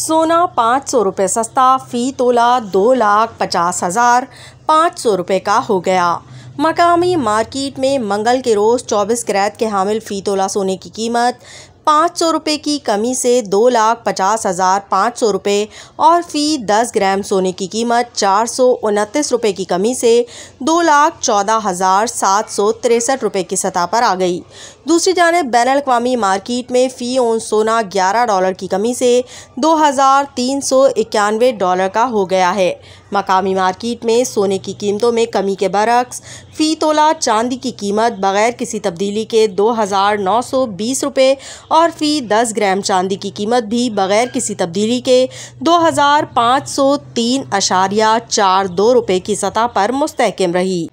सोना पाँच सौ रुपये सस्ता फ़ी तोला दो लाख पचास हज़ार पाँच सौ रुपये का हो गया मकामी मार्केट में मंगल के रोज़ चौबीस कैरेट के हामिल फ़ी तोला सोने की कीमत पाँच सौ रुपये की कमी से दो लाख पचास हज़ार पाँच सौ रुपये और फ़ी दस ग्राम सोने की कीमत चार सौ उनतीस रुपये की कमी से दो लाख चौदह हज़ार सात सौ तिरसठ रुपये की सतह पर आ गई दूसरी जानब बैन अवी मार्किट में फ़ी ओन सोना ग्यारह डॉलर की कमी से दो हज़ार तीन सौ इक्यानवे डॉलर का हो गया है मकामी मार्केट में सोने की कीमतों में कमी के बरक्स फ़ी तोला चांदी की कीमत बगैर किसी तब्दीली के दो हज़ार नौ सौ बीस रुपये और फ़ी दस ग्राम चांदी की कीमत भी बगैर किसी तब्दीली के दो हज़ार पाँच सौ तीन अशारिया चार दो रुपये की सतह पर मुस्तकम रही